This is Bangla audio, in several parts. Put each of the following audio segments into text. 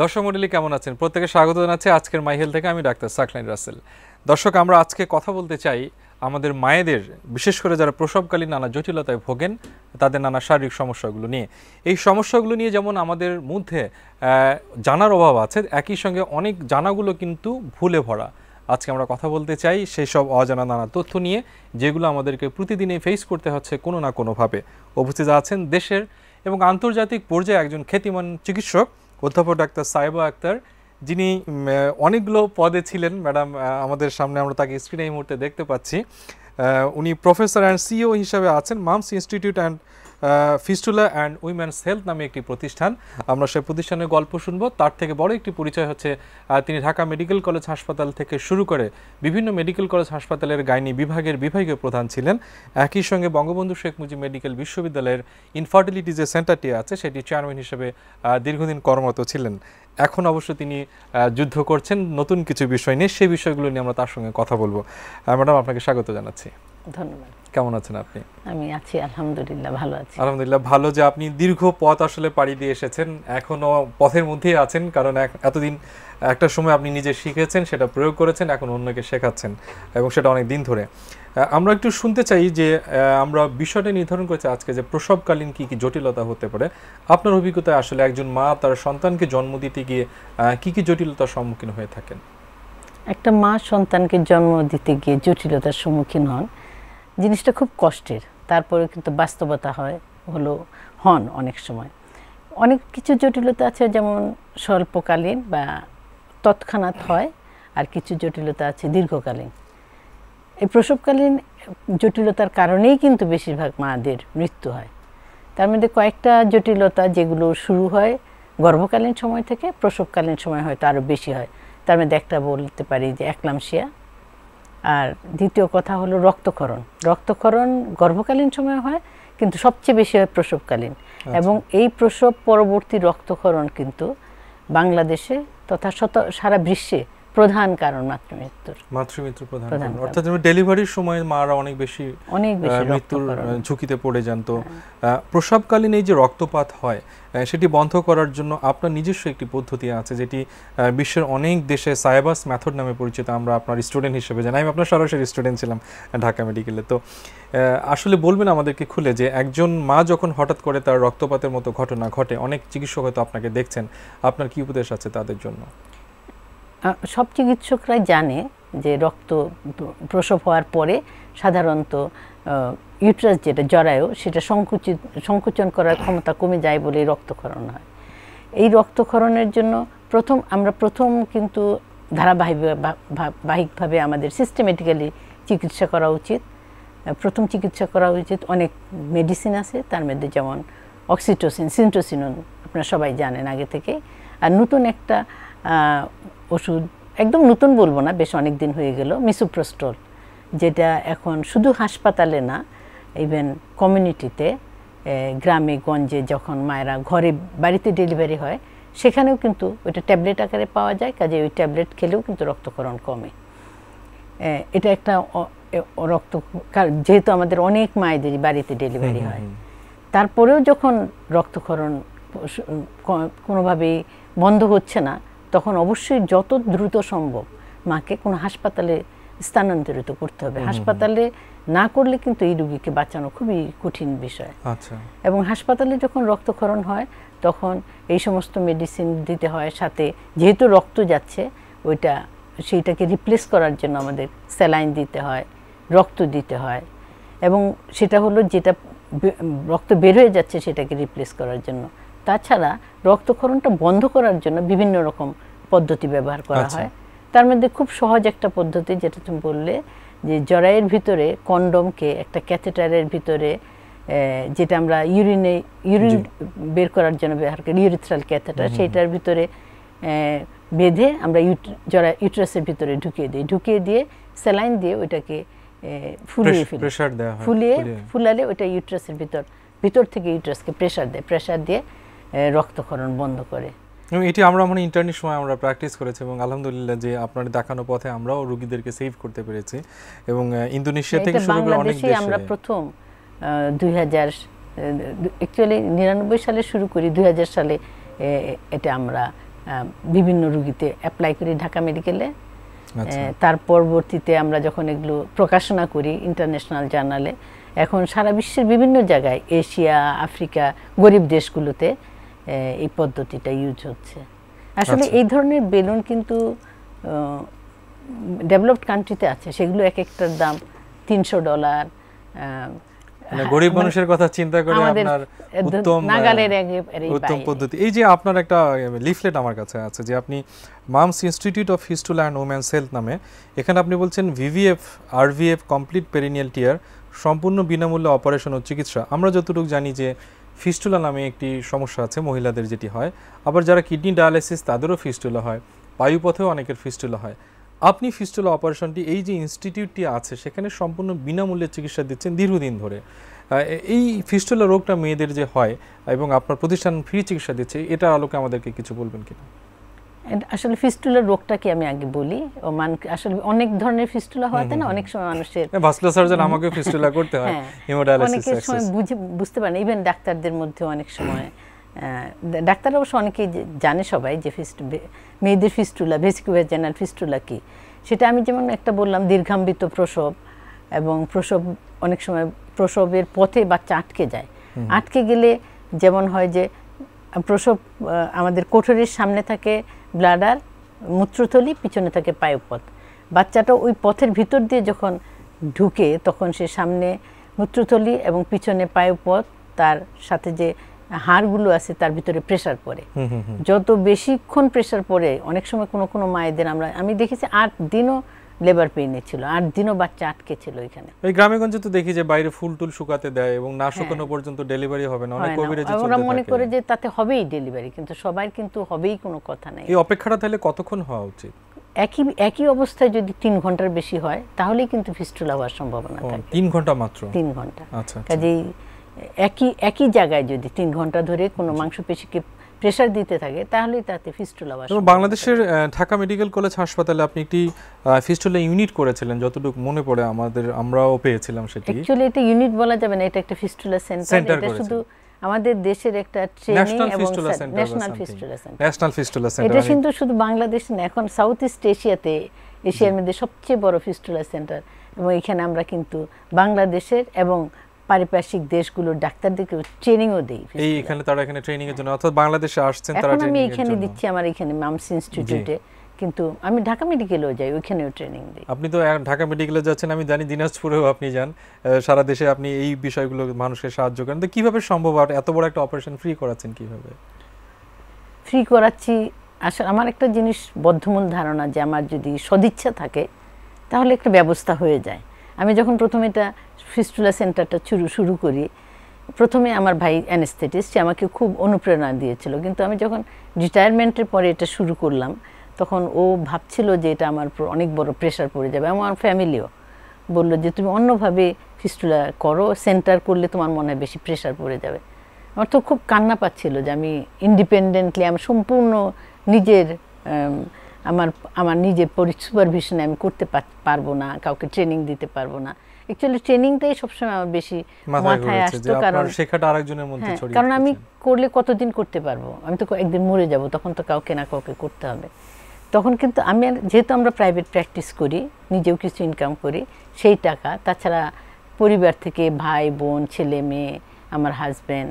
দর্শক মন্ডলী কেমন আছেন প্রত্যেকে স্বাগত জানাচ্ছি আজকের মাইহেল থেকে আমি ডাক্তার সাকলাইন রাসেল দর্শক আমরা আজকে কথা বলতে চাই আমাদের মায়েদের বিশেষ করে যারা প্রসবকালীন নানা জটিলতায় ভোগেন তাদের নানা শারীরিক সমস্যাগুলো নিয়ে এই সমস্যাগুলো নিয়ে যেমন আমাদের মধ্যে জানার অভাব আছে একই সঙ্গে অনেক জানাগুলো কিন্তু ভুলে ভরা আজকে আমরা কথা বলতে চাই সেই সব অজানা নানা তথ্য নিয়ে যেগুলো আমাদেরকে প্রতিদিনই ফেস করতে হচ্ছে কোনো না কোনোভাবে উপস্থিত আছেন দেশের এবং আন্তর্জাতিক পর্যায়ে একজন খ্যাতিমান চিকিৎসক অধ্যাপক ডাক্তার সাইবা আক্তার যিনি অনেকগুলো পদে ছিলেন ম্যাডাম আমাদের সামনে আমরা তাকে স্ক্রিনে এই মুহূর্তে দেখতে পাচ্ছি উনি প্রফেসর অ্যান্ড সিও হিসাবে আছেন Mamm's institute and fistula and women's health নামে একটি প্রতিষ্ঠান আমরা সেই প্রতিষ্ঠানের গল্প শুনবো তার থেকে বড় একটি পরিচয় হচ্ছে তিনি ঢাকা মেডিকেল কলেজ হাসপাতাল থেকে শুরু করে বিভিন্ন মেডিকেল কলেজ হাসপাতালের গাইনি বিভাগের বিভাগীয় প্রধান ছিলেন একই সঙ্গে বঙ্গবন্ধু শেখ মুজিব মেডিকেল বিশ্ববিদ্যালয়ের ইনফার্টিলিটি যে সেন্টারটি আছে সেটি চেয়ারম্যান হিসেবে দীর্ঘদিন কর্মরত ছিলেন এখন অবশ্য তিনি যুদ্ধ করছেন নতুন কিছু বিষয় নিয়ে সেই বিষয়গুলো নিয়ে আমরা তার সঙ্গে কথা বলবো ম্যাডাম আপনাকে স্বাগত জানাচ্ছি ধন্যবাদ কেমন আছেন আপনি আমি আছি আলহামদুলিল্লাহ ভালো আছি আলহামদুলিল্লাহ ভালো যে আপনি দীর্ঘ পথ আসলে পাড়ি দিয়ে এসেছেন এখনো পথের মধ্যেই আছেন কারণ এতদিন একটা সময় আপনি নিজে শিখেছেন সেটা প্রয়োগ করেছেন এখন অন্যকে শেখাচ্ছেন এবং সেটা অনেক দিন ধরে আমরা একটু শুনতে চাই যে আমরা বিষয়টা নির্ধারণ করেছি আজকে যে প্রসবকালীন কি কি জটিলতা হতে পারে আপনার অভিজ্ঞতায় আসলে একজন মা তার সন্তানকে জন্ম দিতে গিয়ে কি কি জটিলতার সম্মুখীন হয়ে থাকেন একটা মা সন্তানকে জন্ম দিতে গিয়ে জটিলতার সম্মুখীন হন জিনিসটা খুব কষ্টের তারপরে কিন্তু বাস্তবতা হয় হলো হন অনেক সময় অনেক কিছু জটিলতা আছে যেমন স্বল্পকালীন বা তৎক্ষণাৎ হয় আর কিছু জটিলতা আছে দীর্ঘকালীন এই প্রসবকালীন জটিলতার কারণেই কিন্তু বেশিরভাগ মাদের মৃত্যু হয় তার মধ্যে কয়েকটা জটিলতা যেগুলো শুরু হয় গর্ভকালীন সময় থেকে প্রসবকালীন সময় হয়তো আরও বেশি হয় তার মধ্যে একটা বলতে পারি যে একলামশিয়া আর দ্বিতীয় কথা হলো রক্তক্ষরণ রক্তক্ষরণ গর্ভকালীন সময় হয় কিন্তু সবচেয়ে বেশি হয় প্রসবকালীন আচ্ছা। এবং এই প্রসব পরবর্তী রক্তক্ষরণ কিন্তু বাংলাদেশে তথা শত সারা বিশ্বে প্রধান কারণ মাতৃমৃত্যুর মাতৃমৃত্যুর প্রধান কারণ অর্থাৎ ডেলিভারির সময় মারা অনেক বেশি অনেক বেশি মৃত্যুর ঝুঁকিতে পড়ে যান হ্যাঁ। তো প্রসবকালীন এই যে রক্তপাত হয় সেটি বন্ধ করার জন্য আপনার নিজস্ব একটি পদ্ধতি আছে যেটি বিশ্বের অনেক দেশে সাইবাস মেথড নামে পরিচিত আমরা আপনার স্টুডেন্ট হিসেবে জানি আমি আপনার সরাসরি স্টুডেন্ট ছিলাম ঢাকা মেডিকেলে তো আসলে বলবেন আমাদেরকে খুলে যে একজন মা যখন হঠাৎ করে তার রক্তপাতের মতো ঘটনা ঘটে অনেক চিকিৎসক হয়তো আপনাকে দেখছেন আপনার কি উপদেশ আছে তাদের জন্য সব চিকিৎসকরাই জানে যে রক্ত প্রসব হওয়ার পরে সাধারণত ইউট্রাস যেটা জরায়ু সেটা সংকুচিত সংকুচন করার ক্ষমতা কমে যায় বলে রক্তক্ষরণ হয় এই রক্তক্ষরণের জন্য প্রথম আমরা প্রথম কিন্তু ধারাবাহিকভাবে আমাদের সিস্টেমেটিক্যালি চিকিৎসা করা উচিত প্রথম চিকিৎসা করা উচিত অনেক মেডিসিন আছে তার মধ্যে যেমন অক্সিটোসিন সিনটোসিনন আপনারা সবাই জানেন আগে থেকে আর নতুন একটা ওষুধ একদম নতুন বলবো না বেশ অনেক দিন হয়ে গেল মিসুপ্রস্টল যেটা এখন শুধু হাসপাতালে না ইভেন কমিউনিটিতে গ্রামে গঞ্জে যখন মায়েরা ঘরে বাড়িতে ডেলিভারি হয় সেখানেও কিন্তু ওইটা ট্যাবলেট আকারে পাওয়া যায় কাজে ওই ট্যাবলেট খেলেও কিন্তু রক্তকরণ কমে এটা একটা রক্ত যেহেতু আমাদের অনেক মায়েদের বাড়িতে ডেলিভারি হয় তারপরেও যখন রক্তকরণ কোনোভাবেই বন্ধ হচ্ছে না তখন অবশ্যই যত দ্রুত সম্ভব মাকে কোনো হাসপাতালে স্থানান্তরিত করতে হবে হাসপাতালে না করলে কিন্তু এই রুগীকে বাঁচানো খুবই কঠিন বিষয় আচ্ছা। এবং হাসপাতালে যখন রক্তক্ষরণ হয় তখন এই সমস্ত মেডিসিন দিতে হয় সাথে যেহেতু রক্ত যাচ্ছে ওইটা সেইটাকে রিপ্লেস করার জন্য আমাদের স্যালাইন দিতে হয় রক্ত দিতে হয় এবং সেটা হলো যেটা রক্ত বের হয়ে যাচ্ছে সেটাকে রিপ্লেস করার জন্য তাছাড়া রক্তক্ষরণটা বন্ধ করার জন্য বিভিন্ন রকম পদ্ধতি ব্যবহার করা আচ্ছা। হয় তার মধ্যে খুব সহজ একটা পদ্ধতি যেটা তুমি বললে যে জরায়ের ভিতরে কন্ডমকে একটা ক্যাথেটারের ভিতরে যেটা আমরা ইউরিনে ইউরিন বের করার জন্য ব্যবহার করি ইউরিথ্রাল ক্যাথেটার সেইটার ভিতরে বেঁধে আমরা জরা ইউট্রাসের ভিতরে ঢুকিয়ে দিই ঢুকিয়ে দিয়ে স্যালাইন দিয়ে ওইটাকে ফুলিয়ে ফেলি ফুলিয়ে ফুলালে ওইটা ইউট্রাসের ভিতর ভিতর থেকে ইউট্রাসকে প্রেশার দেয় প্রেশার দিয়ে রক্তক্ষরণ বন্ধ করে এবং এটি আমরা মানে ইন্টারনেট সময় আমরা প্র্যাকটিস করেছি এবং আলহামদুলিল্লাহ যে আপনার দেখানো পথে আমরাও রোগীদেরকে সেভ করতে পেরেছি এবং ইন্দোনেশিয়া থেকে শুরু করে অনেক দেশে আমরা প্রথম 2000 অ্যাকচুয়ালি 99 সালে শুরু করি 2000 সালে এটা আমরা বিভিন্ন রোগীতে অ্যাপ্লাই করি ঢাকা মেডিকেলে আচ্ছা। তার পরবর্তীতে আমরা যখন এগুলো প্রকাশনা করি ইন্টারন্যাশনাল জার্নালে এখন সারা বিশ্বের বিভিন্ন জায়গায় এশিয়া আফ্রিকা গরিব দেশগুলোতে এই পদ্ধতিটা ইউজ হচ্ছে আসলে আচ্ছা। এই ধরনের বেলুন কিন্তু ডেভেলপড কান্ট্রিতে আছে সেগুলো এক একটার দাম তিনশো ডলার মানে গরিব মানে মানুষের কথা চিন্তা করে আপনার উত্তম উত্তম পদ্ধতি এই যে আপনার একটা লিফলেট আমার কাছে আছে যে আপনি Mamm's institute of fistula and women's health নামে এখানে আপনি বলছেন ভিভিএফ আরভিএফ কমপ্লিট পেরিনিয়াল টিয়ার সম্পূর্ণ বিনামূল্যে অপারেশন ও চিকিৎসা আমরা যতটুকু জানি যে ফিস্টুলা নামে একটি সমস্যা আছে মহিলাদের যেটি হয় আবার যারা কিডনি ডায়ালাইসিস তাদেরও ফিস্টুলা হয় বায়ুপথেও অনেকের ফিস্টুলা হয় আপনি ফিস্টুলা অপারেশনটি এই যে ইনস্টিটিউটটি আছে সেখানে সম্পূর্ণ বিনামূল্যে চিকিৎসা দিচ্ছেন দীর্ঘদিন ধরে এই ফিস্টুলা রোগটা মেয়েদের যে হয় এবং আপনার প্রতিষ্ঠান ফ্রি চিকিৎসা দিচ্ছে এটার আলোকে আমাদেরকে কিছু বলবেন কিনা আসলে ফিস্টুলার রোগটা কি আমি আগে বলি ও মান আসলে অনেক ধরনের ফিস্টুলা হওয়াতে না অনেক সময় মানুষের ভাস্কুলার সার্জন আমাকে ফিস্টুলা করতে হয় হিমোডায়ালিসিস হ্যাঁ। অনেক সময় বুঝে বুঝতে পারে না ইভেন ডাক্তারদের মধ্যে অনেক সময় ডাক্তার অবশ্য অনেকেই জানে সবাই যে ফিস্ট মেয়েদের ফিস্টুলা ভেসিকুভেজেনাল ফিস্টুলা কি সেটা আমি যেমন একটা বললাম দীর্ঘাম্বিত প্রসব এবং প্রসব অনেক সময় প্রসবের পথে বাচ্চা আটকে যায় আটকে গেলে যেমন হয় যে প্রসব আমাদের কোঠরের সামনে থাকে ব্লাডার মূত্রথলি পিছনে থাকে পায়ুপথ বাচ্চাটা ওই পথের ভিতর দিয়ে যখন ঢুকে তখন সে সামনে মূত্রথলি এবং পিছনে পায়ুপথ তার সাথে যে হাড়গুলো আছে তার ভিতরে প্রেশার পড়ে যত বেশিক্ষণ প্রেশার পড়ে অনেক সময় কোনো কোনো মায়েদের আমরা আমি দেখেছি আট দিনও লেবার পেইনে ছিল আট দিনও বাচ্চা আটকে ছিল এখানে এই গ্রামেগঞ্জে তো দেখি যে বাইরে ফুল টুল শুকাতে দেয় এবং না হ্যাঁ। শুকানো পর্যন্ত ডেলিভারি হবে না অনেক কোভিডে যে ওরা মনে করে যে তাতে হবেই ডেলিভারি কিন্তু সবার কিন্তু হবেই কোনো কথা নাই এই অপেক্ষাটা তাহলে কতক্ষণ হওয়া উচিত একই একই অবস্থায় যদি তিন ঘন্টার বেশি হয় তাহলেই কিন্তু ফিস্টুলা হওয়ার সম্ভাবনা থাকে তিন ঘন্টা মাত্র তিন ঘন্টা আচ্ছা, আচ্ছা কাজেই একই একই জায়গায় যদি তিন ঘন্টা ধরে কোনো মাংসপেশিকে প্রেসার দিতে থাকে তাহলেই তাতে ফিস্টুলা বাসা বাংলাদেশের ঢাকা মেডিকেল কলেজ হাসপাতালে আপনি একটি ফিস্টুলা ইউনিট করেছিলেন যতটুকু মনে পড়ে আমাদের আমরাও পেয়েছিলাম সেটি অ্যাকচুয়ালি এটা ইউনিট বলা যাবে না এটা একটা ফিস্টুলা সেন্টার এটা শুধু আমাদের দেশের একটা ট্রেনিং এবং national fistula centre national fistula centre এটা কিন্তু শুধু বাংলাদেশ না এখন সাউথ ইস্ট এশিয়াতে এশিয়ার মধ্যে সবচেয়ে বড় ফিস্টুলা সেন্টার এবং এখানে আমরা কিন্তু বাংলাদেশের এবং পারিপার্শ্বিক দেশগুলোর ডাক্তারদেরকে ট্রেনিংও দেই এই এখানে তারা এখানে ট্রেনিং এর জন্য অর্থাৎ বাংলাদেশে আসছেন তারা আমি এখানে দিচ্ছি আমার এখানে মামস ইনস্টিটিউটে কিন্তু আমি ঢাকা মেডিকেলেও যাই ওইখানেও ট্রেনিং দিই আপনি তো ঢাকা মেডিকেলে যাচ্ছেন আমি জানি দিনাজপুরেও আপনি যান সারা দেশে আপনি এই বিষয়গুলো মানুষকে সাহায্য করেন তো কিভাবে সম্ভব আর এত বড় একটা অপারেশন ফ্রি করাচ্ছেন কিভাবে ফ্রি করাচ্ছি আসলে আমার একটা জিনিস বদ্ধমূল ধারণা যে আমার যদি সদিচ্ছা থাকে তাহলে একটা ব্যবস্থা হয়ে যায় আমি যখন প্রথম এটা ফিস্টুলা সেন্টারটা শুরু শুরু করি প্রথমে আমার ভাই অ্যানেস্থেটিস্ট আমাকে খুব অনুপ্রেরণা দিয়েছিল কিন্তু আমি যখন রিটায়ারমেন্টের পরে এটা শুরু করলাম তখন ও ভাবছিল যে এটা আমার অনেক বড় প্রেশার পড়ে যাবে আমার ফ্যামিলিও বললো যে তুমি অন্যভাবে ফিস্টুলা করো সেন্টার করলে তোমার মনে হয় বেশি প্রেশার পড়ে যাবে আমার তো খুব কান্না পাচ্ছিল যে আমি ইন্ডিপেন্ডেন্টলি আমি সম্পূর্ণ নিজের আমার আমার নিজের সুপারভিশনে আমি করতে পারবো না কাউকে ট্রেনিং দিতে পারবো না অ্যাকচুয়ালি ট্রেনিংটাই সবসময় আমার বেশি মাথায় আসতো কারণ শেখাটা আরেকজনের মধ্যে হ্যাঁ, ছড়িয়ে কারণ আমি করলে কতদিন করতে পারবো আমি তো একদিন মরে যাব তখন তো কাউকে না কাউকে করতে হবে তখন কিন্তু আমি যেহেতু আমরা প্রাইভেট প্র্যাকটিস করি নিজেও কিছু ইনকাম করি সেই টাকা তাছাড়া পরিবার থেকে ভাই বোন ছেলে মেয়ে আমার হাজব্যান্ড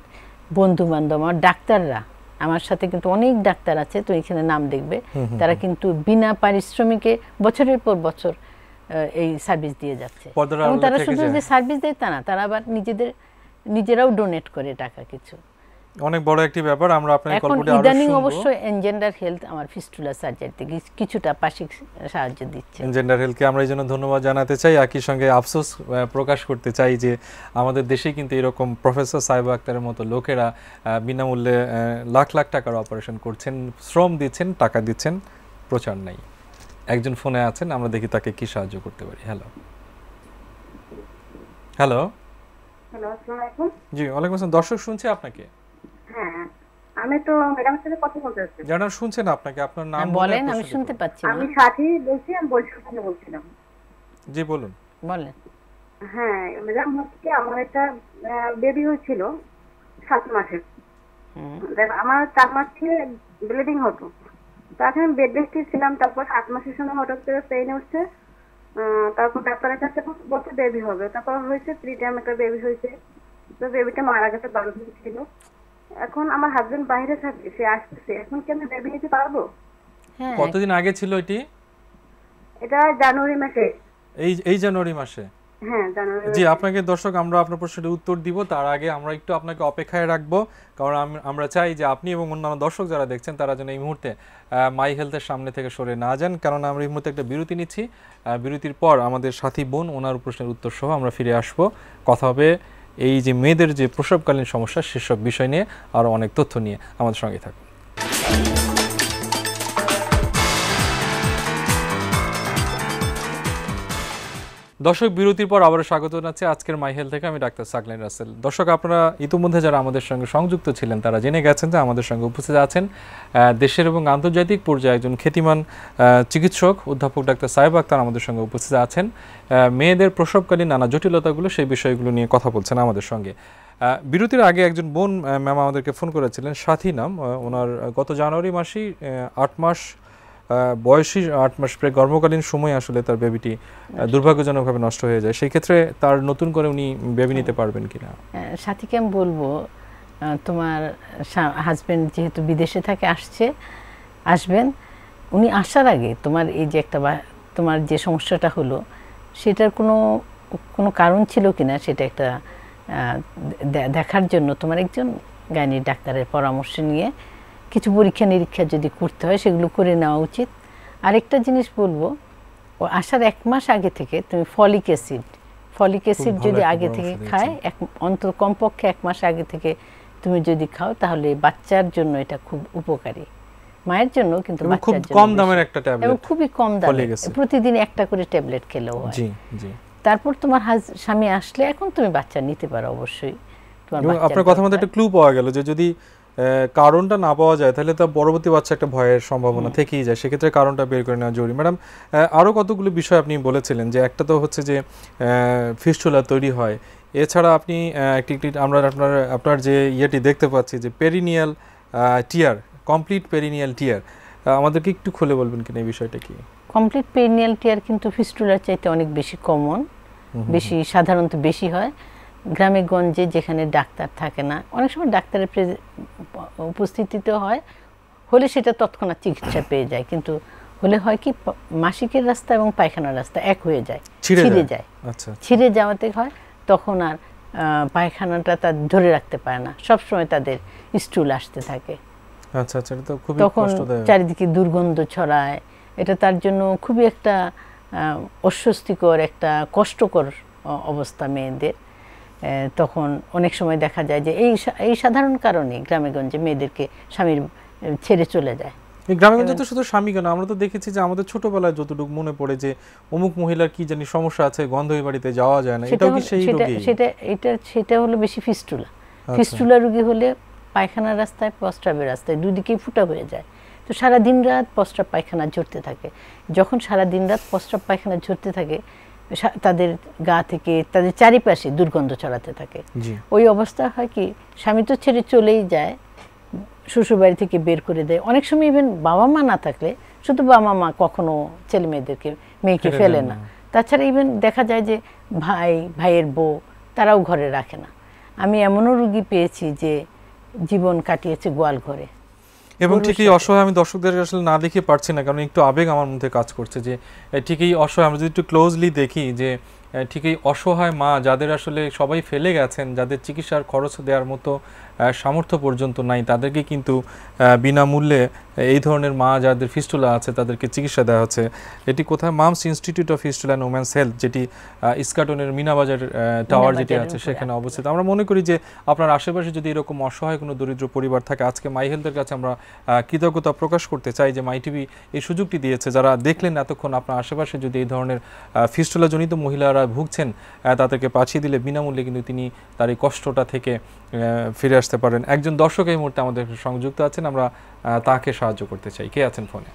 বন্ধু বান্ধব আমার ডাক্তাররা আমার সাথে কিন্তু অনেক ডাক্তার আছে তো এখানে নাম দেখবে তারা কিন্তু বিনা পারিশ্রমিকে বছরের পর বছর এই সার্ভিস দিয়ে যাচ্ছে এবং তারা শুধু যে সার্ভিস দেয় তা না তারা আবার নিজেদের নিজেরাও ডোনেট করে টাকা কিছু অনেক বড় একটি ব্যাপার আমরা আপনার গল্পটা আরো ইদানিং অবশ্য এনজেন্ডার হেলথ আমার ফিস্টুলা সার্জারি থেকে কিছুটা পাশিক সাহায্য দিচ্ছে এনজেন্ডার হেলথকে আমরা এই জন্য ধন্যবাদ জানাতে চাই একই সঙ্গে আফসোস প্রকাশ করতে চাই যে আমাদের দেশে কিন্তু এরকম প্রফেসর সাহেব আক্তারের মতো লোকেরা বিনামূল্যে লাখ লাখ টাকার অপারেশন করছেন শ্রম দিচ্ছেন টাকা দিচ্ছেন প্রচার নাই একজন ফোনে আছেন আমরা দেখি তাকে কি সাহায্য করতে পারি হ্যালো হ্যালো হ্যালো আসসালামু আলাইকুম জি ওয়ালাইকুম আসসালাম দর্শক শুনছে আপনাকে হ্যাঁ আমি তো ম্যাডামের সাথে কথা বলতে চাচ্ছি জানা শুনছেন আপনাকে আপনার নাম হ্যাঁ, বলেন আমি শুনতে পাচ্ছি আমি সাথী বলছি আমি বলছি বলছিলাম জি বলুন বলেন হ্যাঁ ম্যাডাম হচ্ছে আমার একটা বেবি হয়েছিল সাত মাসের আমার চার মাসে ব্লিডিং হতো তারপর বেড রেস্টে ছিলাম তারপর সাত মাসের সময় হঠাৎ করে পেইন উঠছে তারপর ডাক্তারের কাছে বলছে বেবি হবে তারপর হয়েছে থ্রি টাইম একটা বেবি হয়েছে তো বেবিটা মারা গেছে বারো দিন ছিল এখন আমার হাজবেন্ড বাইরে থাকে সে আসতেছে এখন কি আমি বেবি নিতে পারবো হ্যাঁ। কতদিন আগে ছিল এটি এটা জানুয়ারি মাসে এই এই জানুয়ারি মাসে হ্যাঁ, জি আপনাকে দর্শক আমরা আপনার প্রশ্নের উত্তর দিব তার আগে আমরা একটু আপনাকে অপেক্ষায় রাখবো কারণ আমরা চাই যে আপনি এবং অন্যান্য দর্শক যারা দেখছেন তারা যেন এই মুহূর্তে মাই হেলথের সামনে থেকে সরে না যান কারণ আমরা এই মুহূর্তে একটা বিরতি নিচ্ছি বিরতির পর আমাদের সাথী বোন ওনার প্রশ্নের উত্তর সহ আমরা ফিরে আসব কথা হবে এই যে মেয়েদের যে প্রসবকালীন সমস্যা সেসব বিষয় নিয়ে আরও অনেক তথ্য নিয়ে আমাদের সঙ্গে থাকুন দর্শক বিরতির পর আবারও স্বাগত জানাচ্ছি আজকের মাই থেকে আমি ডাক্তার সাকলাইন রাসেল দর্শক আপনারা ইতিমধ্যে যারা আমাদের সঙ্গে সংযুক্ত ছিলেন তারা জেনে গেছেন যে আমাদের সঙ্গে উপস্থিত আছেন দেশের এবং আন্তর্জাতিক পর্যায়ে একজন খ্যাতিমান চিকিৎসক অধ্যাপক ডাক্তার সাহেব আক্তার আমাদের সঙ্গে উপস্থিত আছেন মেয়েদের প্রসবকালীন নানা জটিলতাগুলো সেই বিষয়গুলো নিয়ে কথা বলছেন আমাদের সঙ্গে বিরতির আগে একজন বোন ম্যাম আমাদেরকে ফোন করেছিলেন সাথী নাম ওনার গত জানুয়ারি মাসেই আট মাস বয়সী আট মাস প্রায় গর্ভকালীন সময় আসলে তার বেবিটি দুর্ভাগ্যজনকভাবে নষ্ট হয়ে যায় সেই ক্ষেত্রে তার নতুন করে উনি বেবি নিতে পারবেন কিনা হ্যাঁ, সাথীকে আমি বলবো তোমার হাজবেন্ড যেহেতু বিদেশে থাকে আসছে আসবেন উনি আসার আগে তোমার এই যে একটা তোমার যে সমস্যাটা হলো সেটার কোনো কোনো কারণ ছিল কিনা সেটা একটা দেখার জন্য তোমার একজন গাইনির ডাক্তারের পরামর্শ নিয়ে কিছু পরীক্ষা নিরীক্ষা যদি করতে হয় সেগুলো করে নেওয়া উচিত আরেকটা জিনিস বলবো আসার এক মাস আগে থেকে তুমি ফলিক অ্যাসিড ফলিক অ্যাসিড যদি আগে থেকে খায় এক অন্তত কমপক্ষে এক মাস আগে থেকে তুমি যদি খাও তাহলে বাচ্চার জন্য এটা খুব উপকারী মায়ের জন্য কিন্তু খুব কম দামের একটা ট্যাবলেট এবং খুবই কম দামে প্রতিদিন একটা করে ট্যাবলেট খেলেও হয় জি জি তারপর তোমার স্বামী আসলে এখন তুমি বাচ্চা নিতে পারো অবশ্যই আপনার কথা মতো একটা ক্লু পাওয়া গেল যে যদি কারণটা না পাওয়া যায় তাহলে তো পরবর্তী বাচ্চা একটা ভয়ের সম্ভাবনা থেকেই যায় সেক্ষেত্রে কারণটা বের করে নেওয়া জরুরি ম্যাডাম আরও কতগুলো বিষয় আপনি বলেছিলেন যে একটা তো হচ্ছে যে ফিস্টুলা তৈরি হয় এছাড়া আপনি একটি একটি আমরা আপনার আপনার যে ইয়েটি দেখতে পাচ্ছি যে perineal tear complete perineal tear আমাদেরকে একটু খুলে বলবেন কিনা এই বিষয়টা কি কমপ্লিট পেরিনিয়াল টিয়ার কিন্তু ফিস্টুলার চাইতে অনেক বেশি কমন বেশি সাধারণত বেশি হয় গ্রামে গঞ্জে যেখানে ডাক্তার থাকে না অনেক সময় ডাক্তারের উপস্থিতিতে হয় হলে সেটা তৎক্ষণাৎ চিকিৎসা পেয়ে যায় কিন্তু হলে হয় কি মাসিকের রাস্তা এবং পায়খানার রাস্তা এক হয়ে যায় ছিঁড়ে যায় আচ্ছা, আচ্ছা। ছিঁড়ে যাওয়াতে হয় তখন আর পায়খানাটা তার ধরে রাখতে পারে না সবসময় তাদের স্টুল আসতে থাকে আচ্ছা আচ্ছা এটা তো খুবই তখন চারিদিকে দুর্গন্ধ ছড়ায় এটা তার জন্য খুবই একটা অস্বস্তিকর একটা কষ্টকর অবস্থা মেয়েদের তখন অনেক সময় দেখা যায় যে এই এই সাধারণ কারণে গ্রামেগঞ্জে মেয়েদেরকে স্বামীর ছেড়ে চলে যায় গ্রামেগঞ্জে তো শুধু স্বামী কেন আমরা তো দেখেছি যে আমাদের ছোটবেলায় যতটুকু মনে পড়ে যে অমুক মহিলার কি জানি সমস্যা আছে গন্ধই বাড়িতে যাওয়া যায় না এটাও কি সেই রোগী সেটা এটা সেটা হলো বেশি ফিস্টুলা আচ্ছা। ফিস্টুলা রোগী হলে পায়খানা রাস্তায় প্রস্রাবের রাস্তায় দুদিকেই ফুটা হয়ে যায় তো সারা দিন রাত প্রস্রাব পায়খানা ঝরতে থাকে যখন সারা দিন রাত প্রস্রাব পায়খানা ঝরতে থাকে তাদের গা থেকে তাদের চারিপাশে দুর্গন্ধ ছড়াতে থাকে ওই অবস্থা হয় কি স্বামী তো ছেড়ে চলেই যায় শ্বশুর বাড়ি থেকে বের করে দেয় অনেক সময় ইভেন বাবা মা না থাকলে শুধু বাবা মা কখনো ছেলে মেয়েদেরকে মেয়েকে ফেলে না তাছাড়া ইভেন দেখা যায় যে ভাই ভাইয়ের বউ তারাও ঘরে রাখে না আমি এমনও রুগী পেয়েছি যে জীবন কাটিয়েছে গোয়াল ঘরে এবং ঠিকই অসহায় আমি দর্শকদের আসলে না দেখে পারছি না কারণ একটু আবেগ আমার মধ্যে কাজ করছে যে ঠিকই অসহায় আমরা যদি একটু ক্লোজলি দেখি যে ঠিকই অসহায় মা যাদের আসলে সবাই ফেলে গেছেন যাদের চিকিৎসার খরচ দেওয়ার মতো সামর্থ্য পর্যন্ত নাই তাদেরকে কিন্তু বিনামূল্যে এই ধরনের মা যাদের ফিস্টুলা আছে তাদেরকে চিকিৎসা দেওয়া হচ্ছে এটি কোথায় Mamm's institute of fistula and women's health যেটি ইস্কাটনের মিনাবাজার টাওয়ার যেটি আছে হ্যাঁ। সেখানে অবস্থিত আমরা মনে করি যে আপনার আশেপাশে যদি এরকম অসহায় কোনো দরিদ্র পরিবার থাকে আজকে মাই হেলথের কাছে আমরা কৃতজ্ঞতা প্রকাশ করতে চাই যে মাই টিভি এই সুযোগটি দিয়েছে যারা দেখলেন এতক্ষণ আপনার আশেপাশে যদি এই ধরনের ফিস্টুলাজনিত মহিলারা ভুগছেন তাদেরকে পাঠিয়ে দিলে বিনামূল্যে কিন্তু তিনি তার এই কষ্টটা থেকে ফিরে আসতে পারেন একজন দর্শক এই মুহূর্তে আমাদের সংযুক্ত আছেন আমরা তাকে সাহায্য করতে চাই কে আছেন ফোনে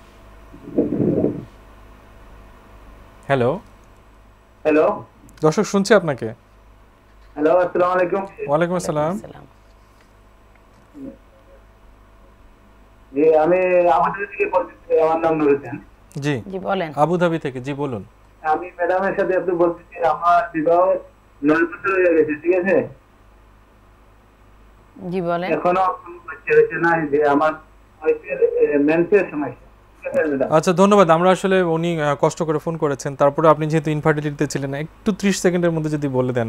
হ্যালো হ্যালো দর্শক শুনছি আপনাকে হ্যালো আসসালামু আলাইকুম ওয়া আলাইকুম আসসালাম জি আমি আবুধাবি থেকে বলছি আমার নাম নুরুদ্দিন জি জি বলেন আবুধাবি থেকে জি বলুন আমি ম্যাডামের সাথে একটু বলছি যে আমার বিবাহ নয় বছর হয়ে গেছে ঠিক আছে জি বলেন এখনো কোনো বাচ্চা হয়েছে না যে আমার আচ্ছা ধন্যবাদ আমরা আসলে উনি কষ্ট করে ফোন করেছেন তারপরে আপনি যেহেতু ইনফার্টিলিটিতে ছিলেন একটু 30 সেকেন্ডের মধ্যে যদি বলে দেন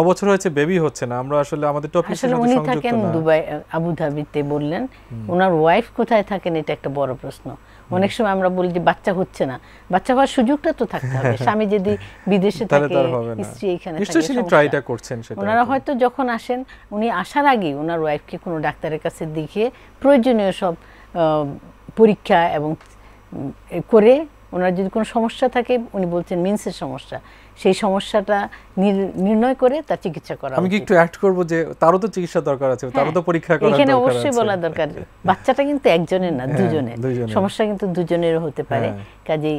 9 বছর হয়েছে বেবি হচ্ছে না আমরা আসলে আমাদের টপিক সাথে সংযুক্ত না আসলে উনি থাকেন দুবাই আবু ধাবিতে বললেন ওনার ওয়াইফ কোথায় থাকেন এটা একটা বড় প্রশ্ন অনেক সময় আমরা বলি যে বাচ্চা হচ্ছে না বাচ্চা হওয়ার সুযোগটা তো থাকতে হবে স্বামী যদি বিদেশে থাকে স্ত্রী এখানে ট্রাইটা করছেন সেটা ওনারা হয়তো যখন আসেন উনি আসার আগে ওনার ওয়াইফকে কোনো ডাক্তারের কাছে দেখিয়ে প্রয়োজনীয় সব পরীক্ষা এবং করে ওনার যদি কোনো সমস্যা থাকে উনি বলছেন মিনসের সমস্যা সেই সমস্যাটা নির্ণয় করে তার চিকিৎসা করা আমি কি একটু অ্যাড করব যে তারও তো চিকিৎসা দরকার আছে তারও তো হ্যাঁ, পরীক্ষা করা দরকার এখানে অবশ্যই বলা দরকার বাচ্চাটা কিন্তু একজনের না হ্যাঁ, দুজনের সমস্যা কিন্তু দুজনেরও হতে পারে হ্যাঁ। কাজেই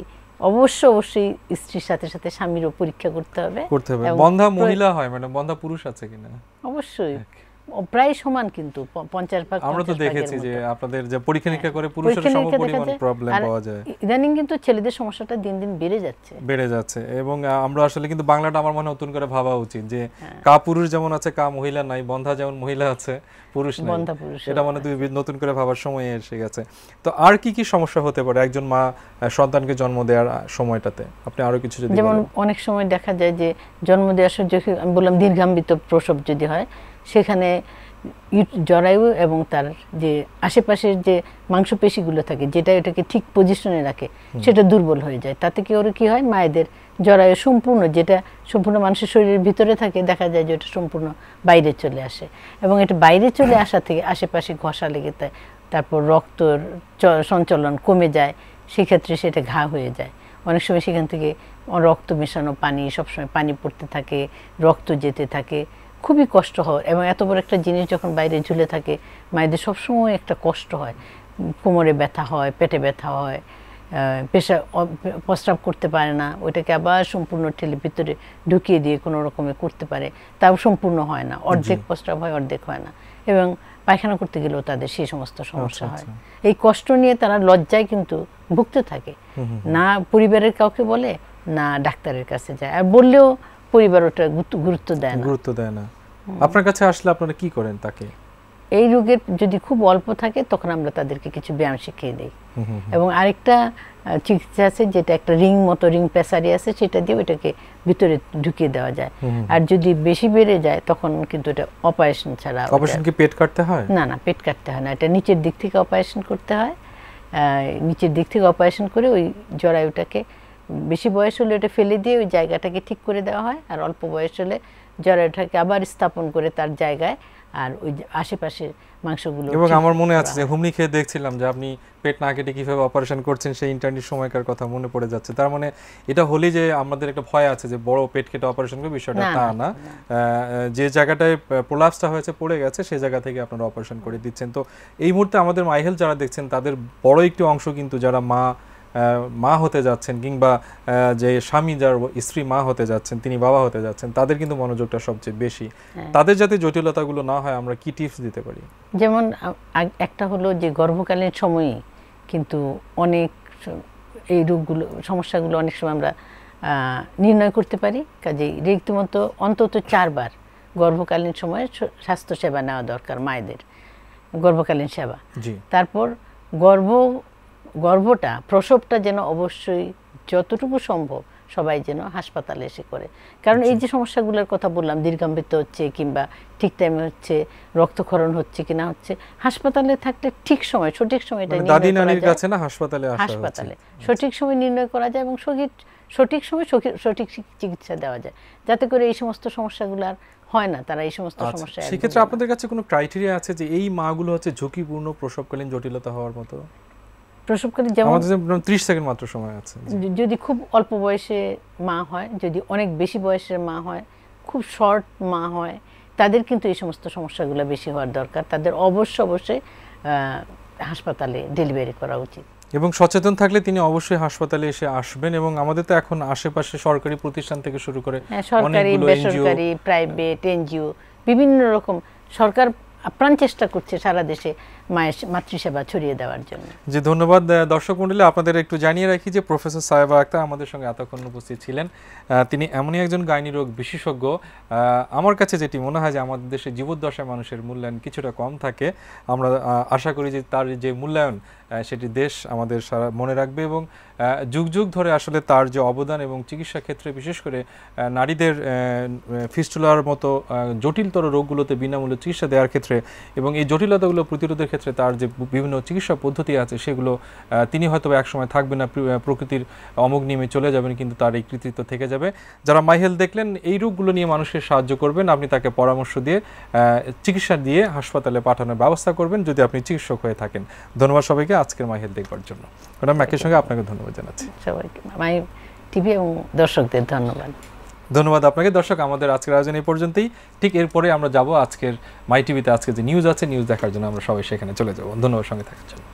অবশ্য অবশ্যই স্ত্রীর সাথে সাথে স্বামীরও পরীক্ষা করতে হবে করতে হবে বন্ধা মহিলা হয় মানে বন্ধা পুরুষ আছে কিনা অবশ্যই প্রায় সমান কিন্তু পঞ্চাশ ভাগ আমরা তো দেখেছি যে আপনাদের যে পরীক্ষা নিরীক্ষা করে হ্যাঁ, পুরুষের সমপরিমাণ প্রবলেম পাওয়া যায় ইদানিং কিন্তু ছেলেদের সমস্যাটা দিন দিন বেড়ে যাচ্ছে বেড়ে যাচ্ছে এবং আমরা আসলে কিন্তু বাংলাটা আমার মনে নতুন করে ভাবা উচিত যে হ্যাঁ। কা পুরুষ যেমন আছে কা মহিলা নাই বন্ধা যেমন মহিলা আছে পুরুষ বন্ধা পুরুষ এটা মানে তুমি হ্যাঁ। নতুন করে ভাবার সময় এসে গেছে তো আর কি কি সমস্যা হতে পারে একজন মা সন্তানকে জন্ম দেওয়ার সময়টাতে আপনি আরো কিছু যদি যেমন অনেক সময় দেখা যায় যে জন্ম দেওয়ার সময় আমি বললাম দীর্ঘাম্বিত প্রসব যদি হয় সেখানে জরায়ু এবং তার যে আশেপাশের যে মাংসপেশিগুলো থাকে যেটা এটাকে ঠিক পজিশনে রাখে সেটা দুর্বল হয়ে যায় তাতে কি ওর কি হয় মায়েদের জরায়ু সম্পূর্ণ যেটা সম্পূর্ণ মানুষের শরীরের ভিতরে থাকে দেখা যায় যে ওটা সম্পূর্ণ বাইরে চলে আসে এবং এটা বাইরে চলে আসা থেকে আশেপাশে ঘষা লেগে যায় তারপর রক্তর সঞ্চলন কমে যায় সেক্ষেত্রে সেটা ঘা হয়ে যায় অনেক সময় সেখান থেকে রক্ত মেশানো পানি সবসময় পানি পড়তে থাকে রক্ত যেতে থাকে খুবই কষ্ট হয় এবং এত বড় একটা জিনিস যখন বাইরে ঝুলে থাকে মায়েদের সবসময় একটা কষ্ট হয় কোমরে ব্যথা হয় পেটে ব্যথা হয় পেশা প্রস্রাব করতে পারে না ওইটাকে আবার সম্পূর্ণ ঠেলে ভিতরে ঢুকিয়ে দিয়ে কোনো রকমে করতে পারে তাও সম্পূর্ণ হয় না অর্ধেক প্রস্রাব হয় অর্ধেক হয় না এবং পায়খানা করতে গেলেও তাদের সেই সমস্ত সমস্যা আচ্ছা, হয় আচ্ছা। এই কষ্ট নিয়ে তারা লজ্জায় কিন্তু ভুগতে থাকে না পরিবারের কাউকে বলে না ডাক্তারের কাছে যায় আর বললেও পরিবার ওটা গুরুত্ব দেয় না গুরুত্ব দেয় না আপনার কাছে আসলে আপনারা কি করেন তাকে এই রোগের যদি খুব অল্প থাকে তখন আমরা তাদেরকে কিছু ব্যায়াম শিখিয়ে দিই এবং আরেকটা চিকিৎসা আছে যেটা একটা রিং মতো রিং পেশারি আছে সেটা দিয়ে ওইটাকে ভিতরে ঢুকিয়ে দেওয়া যায় আর যদি বেশি বেড়ে যায় তখন কিন্তু এটা অপারেশন ছাড়া অপারেশন কি পেট কাটতে হয় না না পেট কাটতে হয় না এটা নিচের দিক থেকে অপারেশন করতে হয় নিচের দিক থেকে অপারেশন করে ওই জরায়ুটাকে বেশি বয়স হলে ওটা ফেলে দিয়ে ওই জায়গাটাকে ঠিক করে দেওয়া হয় আর অল্প বয়স হলে জরায়ুটাকে আবার স্থাপন করে তার জায়গায় আর ওই আশেপাশের মাংসগুলো এবং আমার মনে আছে যে হুমনি খেয়ে দেখছিলাম যে আপনি পেট না কেটে কীভাবে অপারেশন করছেন সেই ইন্টারনেট সময়কার কথা মনে পড়ে যাচ্ছে তার মানে এটা হলেই যে আমাদের একটা ভয় আছে যে বড় পেট কেটে অপারেশন করে বিষয়টা তা না যে জায়গাটায় প্রোলাপসটা হয়েছে পড়ে গেছে সেই জায়গা থেকে আপনারা অপারেশন করে দিচ্ছেন তো এই মুহূর্তে আমাদের মাইহেল যারা দেখছেন তাদের বড় একটি অংশ কিন্তু যারা মা মা হতে যাচ্ছেন কিংবা যে স্বামী যার স্ত্রী মা হতে যাচ্ছেন তিনি বাবা হতে যাচ্ছেন তাদের কিন্তু মনোযোগটা সবচেয়ে বেশি হ্যাঁ। তাদের যাতে জটিলতাগুলো না হয় আমরা কি টিপস দিতে পারি যেমন একটা হলো যে গর্ভকালীন সময়ে কিন্তু অনেক এই রোগগুলো সমস্যাগুলো অনেক সময় আমরা নির্ণয় করতে পারি কাজে রীতিমতো অন্তত চারবার গর্ভকালীন সময়ে স্বাস্থ্যসেবা নেওয়া দরকার মায়েদের গর্ভকালীন সেবা তারপর গর্ভ গর্ভটা প্রসবটা যেন অবশ্যই যতটুকু সম্ভব সবাই যেন হাসপাতালে এসে করে কারণ এই যে সমস্যাগুলোর কথা বললাম দীর্ঘাম্বিত হচ্ছে কিংবা ঠিক টাইমে হচ্ছে রক্তক্ষরণ হচ্ছে কিনা হচ্ছে হাসপাতালে থাকলে ঠিক সময় সঠিক সময়টা মানে দাদি নানির কাছে না হাসপাতালে হাসপাতালে সঠিক সময় নির্ণয় করা যায় এবং সঠিক সঠিক সময় সঠিক চিকিৎসা দেওয়া যায় যাতে করে এই সমস্ত সমস্যাগুলো হয় না তারা এই সমস্ত আচ্ছা, সমস্যা সেক্ষেত্রে আপনাদের কাছে কোনো ক্রাইটেরিয়া আছে যে এই মাগুলো হচ্ছে ঝুঁকিপূর্ণ প্রসবকালীন জটিলতা হওয়ার মতো প্রসবকালে যেমন আমাদের 30 সেকেন্ড মাত্র সময় আছে যদি খুব অল্প বয়সে মা হয় যদি অনেক বেশি বয়সের মা হয় খুব শর্ট মা হয় তাদের কিন্তু এই সমস্ত সমস্যাগুলো বেশি হওয়ার দরকার তাদের অবশ্য অবশ্যই হাসপাতালে ডেলিভারি করা উচিত এবং সচেতন থাকলে তিনি অবশ্যই হাসপাতালে এসে আসবেন এবং আমাদের তো এখন আশেপাশে সরকারি প্রতিষ্ঠান থেকে শুরু করে হ্যাঁ, সরকারি বেসরকারি প্রাইভেট এনজিও বিভিন্ন রকম সরকার আপ্রাণ চেষ্টা করছে সারা দেশে মায়ের মাতৃসেবা ছড়িয়ে দেওয়ার জন্য জি ধন্যবাদ দর্শক মন্ডলী আপনাদের একটু জানিয়ে রাখি যে প্রফেসর সাহেবা আক্তার আমাদের সঙ্গে এতক্ষণ উপস্থিত ছিলেন তিনি এমনই একজন গাইনি রোগ বিশেষজ্ঞ আমার কাছে যেটি মনে হয় যে আমাদের দেশে জীবদ্দশায় মানুষের মূল্যায়ন কিছুটা কম থাকে আমরা আশা করি যে তার যে মূল্যায়ন সেটি দেশ আমাদের সারা মনে রাখবে এবং যুগ যুগ ধরে আসলে তার যে অবদান এবং চিকিৎসা ক্ষেত্রে বিশেষ করে নারীদের ফিস্টুলার মতো জটিলতর রোগগুলোতে বিনামূল্যে চিকিৎসা দেওয়ার ক্ষেত্রে এবং এই জটিলতাগুলো প্রতিরোধের ক্ষেত্রে তার যে বিভিন্ন চিকিৎসা পদ্ধতি আছে সেগুলো তিনি হয়তো একসময় থাকবে না প্রকৃতির অমুক নিয়মে চলে যাবেন কিন্তু তার এই কৃতিত্ব থেকে যাবে যারা মাইহেল দেখলেন এই রোগগুলো নিয়ে মানুষকে সাহায্য করবেন আপনি তাকে পরামর্শ দিয়ে চিকিৎসা দিয়ে হাসপাতালে পাঠানোর ব্যবস্থা করবেন যদি আপনি চিকিৎসক হয়ে থাকেন ধন্যবাদ সবাইকে আজকের মাই হেলথ দেখবার জন্য ম্যাডাম একের সঙ্গে আপনাকে ধন্যবাদ জানাচ্ছি সবাইকে মাই টিভি এবং দর্শকদের ধন্যবাদ ধন্যবাদ আপনাকে দর্শক আমাদের আজকের আয়োজন এই পর্যন্তই ঠিক এরপরে আমরা যাব আজকের মাই টিভিতে আজকে যে নিউজ আছে নিউজ দেখার জন্য আমরা সবাই সেখানে চলে যাব ধন্যবাদ সঙ্গে থাকার জন্য